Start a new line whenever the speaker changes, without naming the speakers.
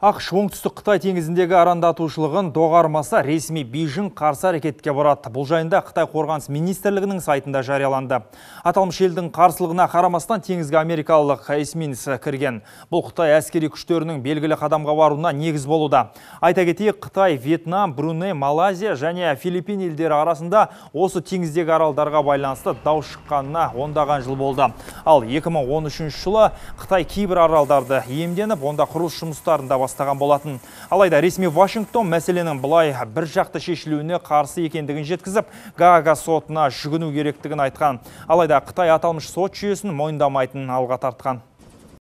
ақш оңтүстік қытай теңізіндегі арандатушылығын доғармаса ресми бейжің қарсы әрекетке барады бұл жайында қытай қорғаныс министрлігінің сайтында жарияланды аталмыш елдің қарсылығына қарамастан теңізге америкалық эсминс кірген бұл қытай әскери күштерінің белгілі қадамға баруына негіз болуда айта кетейік қытай вьетнам бруней малайзия және филиппин елдері арасында осы теңіздегі аралдарға байланысты дау шыққанына ондаған жыл болды ал 2013 жылы Қытай кейбір аралдарды иемденіп онда құрылыс жұмыстарында бастаған болатын алайда ресми вашингтон мәселенің бұлай бір жақты шешілуіне қарсы екендігін жеткізіп гаага сотына жүгіну керектігін айтқан алайда қытай аталмыш сот жүйесін мойындамайтын алға тартқан